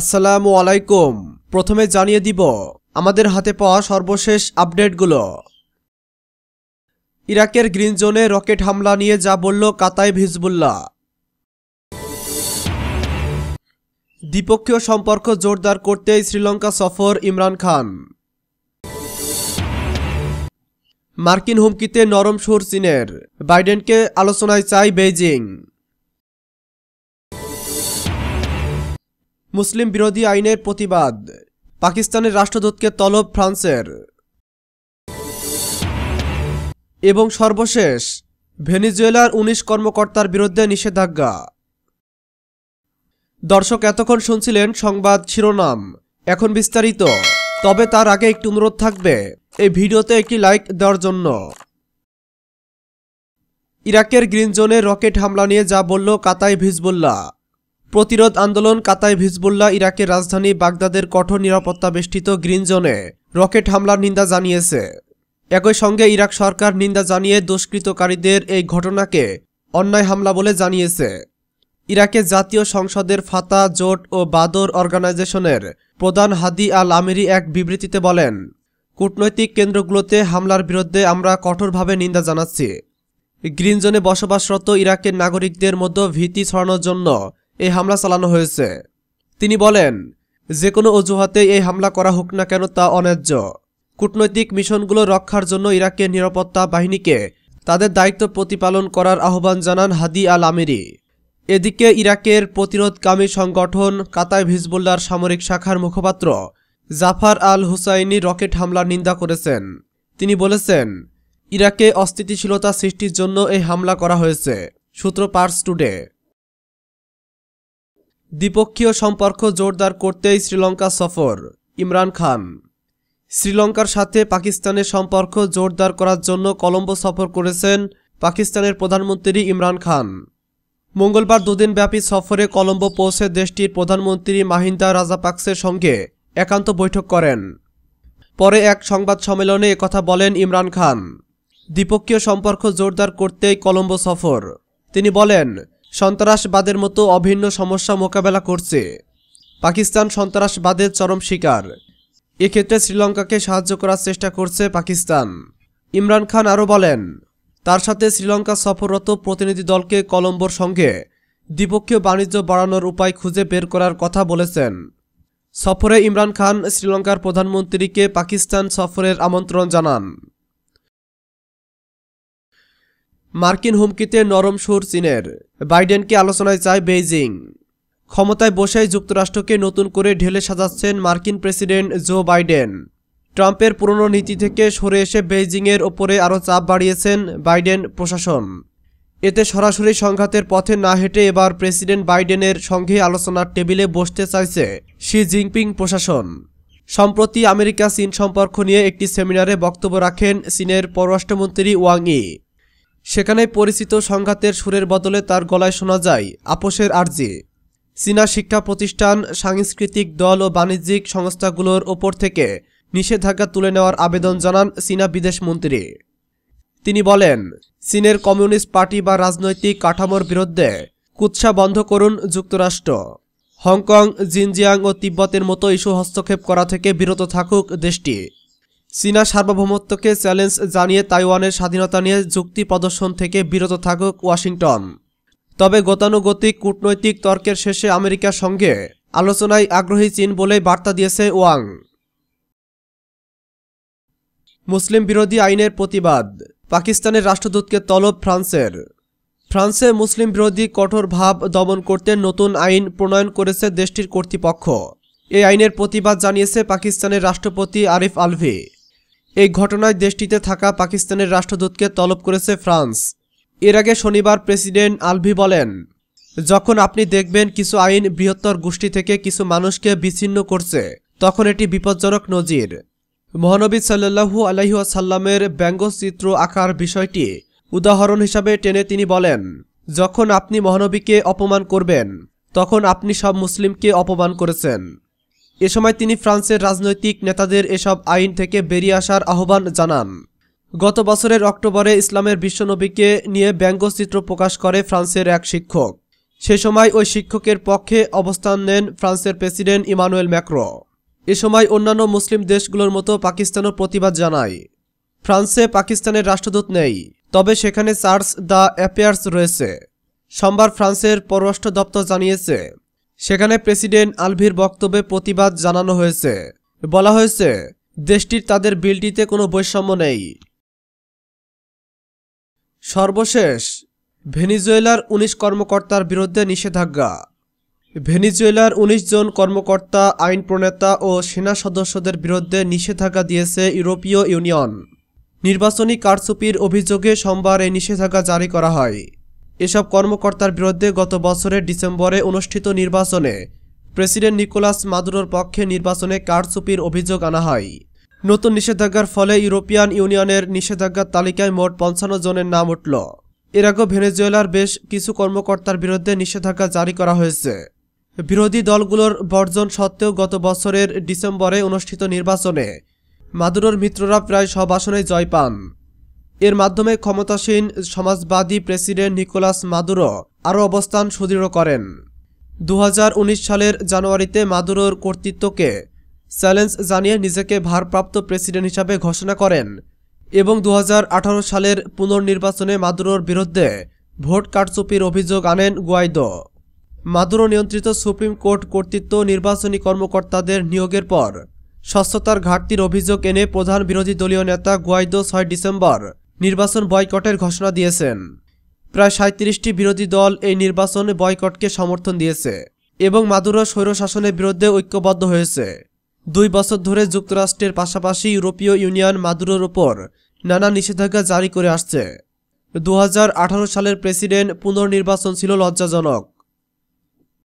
আসসালামু আলাইকুম প্রথমে জানিয়ে দিব আমাদের হাতে পাওয়া সর্বশেষ আপডেটগুলো ইরাকের গ্রিন জোনে রকেট হামলা নিয়ে যা বলল কাতাই ভিজবুল্লাহ দ্বিপক্ষীয় সম্পর্ক জোরদার করতেই শ্রীলঙ্কা সফর ইমরান খান মার্কিন হুমকিতে নরম সুর চীনের বাইডেনকে আলোচনায় চাই বেইজিং মুসলিম বিরোধী আইনের প্রতিবাদ পাকিস্তানের রাষ্ট্রদূতকে তলব ফ্রান্সের এবং সর্বশেষ ভেনিজুয়েলার ১৯ কর্মকর্তার বিরুদ্ধে নিষেধাজ্ঞা দর্শক এতক্ষণ শুনছিলেন সংবাদ শিরোনাম এখন বিস্তারিত তবে তার আগে একটি অনুরোধ থাকবে এই ভিডিওতে একটি লাইক দেওয়ার জন্য ইরাকের গ্রিন জোনে রকেট হামলা নিয়ে যা বলল কাতাই ভিজবুল্লাহ প্রতিরোধ আন্দোলন কাতায় হিজবুল্লাহ ইরাকের রাজধানী বাগদাদের কঠোর নিরাপত্তা বেষ্টিত গ্রিন জোনে রকেট হামলার নিন্দা জানিয়েছে একই সঙ্গে ইরাক সরকার নিন্দা জানিয়ে দুষ্কৃতকারীদের এই ঘটনাকে অন্যায় হামলা বলে জানিয়েছে ইরাকে জাতীয় সংসদের ফাতা জোট ও বাদর অর্গানাইজেশনের প্রধান হাদি আল আমিরি এক বিবৃতিতে বলেন কূটনৈতিক কেন্দ্রগুলোতে হামলার বিরুদ্ধে আমরা কঠোরভাবে নিন্দা জানাচ্ছি গ্রিনজোনে বসবাসরত ইরাকের নাগরিকদের মধ্যে ভীতি ছড়ানোর জন্য এই হামলা চালানো হয়েছে তিনি বলেন যে কোনো অজুহাতে এই হামলা করা হোক না কেন তা অন্যায্য কূটনৈতিক মিশনগুলো রক্ষার জন্য ইরাকের নিরাপত্তা বাহিনীকে তাদের দায়িত্ব প্রতিপালন করার আহ্বান জানান হাদি আল আমিরি এদিকে ইরাকের প্রতিরোধকামী সংগঠন কাতায় হিজবুল্লার সামরিক শাখার মুখপাত্র জাফার আল হুসাইনি রকেট হামলার নিন্দা করেছেন তিনি বলেছেন ইরাকে অস্থিতিশীলতা সৃষ্টির জন্য এই হামলা করা হয়েছে সূত্র পার্স টুডে দ্বিপক্ষীয় সম্পর্ক জোরদার করতেই শ্রীলঙ্কা সফর ইমরান খান শ্রীলঙ্কার সাথে পাকিস্তানের সম্পর্ক জোরদার করার জন্য কলম্বো সফর করেছেন পাকিস্তানের প্রধানমন্ত্রী ইমরান খান মঙ্গলবার দুদিনব্যাপী সফরে কলম্বো পৌঁছে দেশটির প্রধানমন্ত্রী মাহিন্দা রাজাপাক্সের সঙ্গে একান্ত বৈঠক করেন পরে এক সংবাদ সম্মেলনে কথা বলেন ইমরান খান দ্বিপক্ষীয় সম্পর্ক জোরদার করতেই কলম্বো সফর তিনি বলেন সন্ত্রাসবাদের মতো অভিন্ন সমস্যা মোকাবেলা করছে পাকিস্তান সন্ত্রাসবাদের চরম শিকার এক্ষেত্রে শ্রীলঙ্কাকে সাহায্য করার চেষ্টা করছে পাকিস্তান ইমরান খান আরও বলেন তার সাথে শ্রীলঙ্কা সফররত প্রতিনিধি দলকে কলম্বোর সঙ্গে দ্বিপক্ষীয় বাণিজ্য বাড়ানোর উপায় খুঁজে বের করার কথা বলেছেন সফরে ইমরান খান শ্রীলঙ্কার প্রধানমন্ত্রীকে পাকিস্তান সফরের আমন্ত্রণ জানান মার্কিন হুমকিতে নরম সুর চীনের বাইডেনকে আলোচনায় চায় বেইজিং ক্ষমতায় বসেই যুক্তরাষ্ট্রকে নতুন করে ঢেলে সাজাচ্ছেন মার্কিন প্রেসিডেন্ট জো বাইডেন ট্রাম্পের পুরনো নীতি থেকে সরে এসে বেইজিংয়ের ওপরে আরও চাপ বাড়িয়েছেন বাইডেন প্রশাসন এতে সরাসরি সংঘাতের পথে না হেঁটে এবার প্রেসিডেন্ট বাইডেনের সঙ্গে আলোচনার টেবিলে বসতে চাইছে শি জিনপিং প্রশাসন সম্প্রতি আমেরিকা চীন সম্পর্ক নিয়ে একটি সেমিনারে বক্তব্য রাখেন চীনের পররাষ্ট্রমন্ত্রী ওয়াং ই সেখানে পরিচিত সংঘাতের সুরের বদলে তার গলায় শোনা যায় আপোষের আর্জি চীনা শিক্ষা প্রতিষ্ঠান সাংস্কৃতিক দল ও বাণিজ্যিক সংস্থাগুলোর ওপর থেকে নিষেধাজ্ঞা তুলে নেওয়ার আবেদন জানান চীনা বিদেশমন্ত্রী তিনি বলেন চীনের কমিউনিস্ট পার্টি বা রাজনৈতিক কাঠামোর বিরুদ্ধে কুৎসা বন্ধ করুন যুক্তরাষ্ট্র হংকং জিনজিয়াং ও তিব্বতের মতো ইস্যু হস্তক্ষেপ করা থেকে বিরত থাকুক দেশটি চীনা সার্বভৌমত্বকে চ্যালেঞ্জ জানিয়ে তাইওয়ানের স্বাধীনতা নিয়ে যুক্তি প্রদর্শন থেকে বিরত থাকুক ওয়াশিংটন তবে গতানুগতিক কূটনৈতিক তর্কের শেষে আমেরিকার সঙ্গে আলোচনায় আগ্রহী চীন বলে বার্তা দিয়েছে ওয়াং মুসলিম বিরোধী আইনের প্রতিবাদ পাকিস্তানের রাষ্ট্রদূতকে তলব ফ্রান্সের ফ্রান্সে মুসলিম বিরোধী কঠোর ভাব দমন করতে নতুন আইন প্রণয়ন করেছে দেশটির কর্তৃপক্ষ এই আইনের প্রতিবাদ জানিয়েছে পাকিস্তানের রাষ্ট্রপতি আরিফ আলভি এই ঘটনায় দেশটিতে থাকা পাকিস্তানের রাষ্ট্রদূতকে তলব করেছে ফ্রান্স এর আগে শনিবার প্রেসিডেন্ট আলভি বলেন যখন আপনি দেখবেন কিছু আইন বৃহত্তর গোষ্ঠী থেকে কিছু মানুষকে বিচ্ছিন্ন করছে তখন এটি বিপজ্জনক নজির মহানবী সাল্লু আলহিহাসাল্লামের ব্যঙ্গচিত্র আঁকার বিষয়টি উদাহরণ হিসাবে টেনে তিনি বলেন যখন আপনি মহানবীকে অপমান করবেন তখন আপনি সব মুসলিমকে অপমান করেছেন এ সময় তিনি ফ্রান্সের রাজনৈতিক নেতাদের এসব আইন থেকে বেরিয়ে আসার আহ্বান জানান গত বছরের অক্টোবরে ইসলামের বিশ্বনবীকে নিয়ে ব্যঙ্গচিত্র প্রকাশ করে ফ্রান্সের এক শিক্ষক সে সময় ওই শিক্ষকের পক্ষে অবস্থান নেন ফ্রান্সের প্রেসিডেন্ট ইমানুয়েল ম্যাক্রো এ সময় অন্যান্য মুসলিম দেশগুলোর মতো পাকিস্তানও প্রতিবাদ জানায় ফ্রান্সে পাকিস্তানের রাষ্ট্রদূত নেই তবে সেখানে চার্চ দ্য অ্যাপেয়ার্স রয়েছে সোমবার ফ্রান্সের পররাষ্ট্র দপ্তর জানিয়েছে সেখানে প্রেসিডেন্ট আলভির বক্তব্যে প্রতিবাদ জানানো হয়েছে বলা হয়েছে দেশটির তাদের বিলটিতে কোনো বৈষম্য নেই সর্বশেষ ভেনিজুয়েলার ১৯ কর্মকর্তার বিরুদ্ধে নিষেধাজ্ঞা ভেনিজুয়েলার ১৯ জন কর্মকর্তা আইন প্রণেতা ও সেনা সদস্যদের বিরুদ্ধে নিষেধাজ্ঞা দিয়েছে ইউরোপীয় ইউনিয়ন নির্বাচনী কারচুপির অভিযোগে সোমবার এই নিষেধাজ্ঞা জারি করা হয় এসব কর্মকর্তার বিরুদ্ধে গত বছরের ডিসেম্বরে অনুষ্ঠিত নির্বাচনে প্রেসিডেন্ট নিকোলাস মাদুরোর পক্ষে নির্বাচনে কারচুপির অভিযোগ আনা হয় নতুন নিষেধাজ্ঞার ফলে ইউরোপিয়ান ইউনিয়নের নিষেধাজ্ঞার তালিকায় মোট পঞ্চান্ন জনের নাম উঠল এর আগেও ভেনেজুয়েলার বেশ কিছু কর্মকর্তার বিরুদ্ধে নিষেধাজ্ঞা জারি করা হয়েছে বিরোধী দলগুলোর বর্জন সত্ত্বেও গত বছরের ডিসেম্বরে অনুষ্ঠিত নির্বাচনে মাদুরোর মিত্ররা প্রায় সব আসনে জয় পান এর মাধ্যমে ক্ষমতাসীন সমাজবাদী প্রেসিডেন্ট নিকোলাস মাদুরো আরও অবস্থান সুদৃঢ় করেন দু সালের জানুয়ারিতে মাদুরোর কর্তৃত্বকে চ্যালেঞ্জ জানিয়ে নিজেকে ভারপ্রাপ্ত প্রেসিডেন্ট হিসাবে ঘোষণা করেন এবং দু সালের পুনর্নির্বাচনে মাদুরোর বিরুদ্ধে ভোট কারচুপির অভিযোগ আনেন গুয়াইদো মাদুরো নিয়ন্ত্রিত সুপ্রিম কোর্ট কর্তৃত্ব নির্বাচনী কর্মকর্তাদের নিয়োগের পর স্বচ্ছতার ঘাটতির অভিযোগ এনে প্রধান বিরোধী দলীয় নেতা গুয়াইদো ছয় ডিসেম্বর নির্বাচন বয়কটের ঘোষণা দিয়েছেন প্রায় সাঁত্রিশটি বিরোধী দল এই নির্বাচনে বয়কটকে সমর্থন দিয়েছে এবং মাদুরো স্বৈরশাসনের বিরুদ্ধে ঐক্যবদ্ধ হয়েছে দুই বছর ধরে যুক্তরাষ্ট্রের পাশাপাশি ইউরোপীয় ইউনিয়ন মাদুরোর ওপর নানা নিষেধাজ্ঞা জারি করে আসছে দু সালের প্রেসিডেন্ট পুনর্নির্বাচন ছিল লজ্জাজনক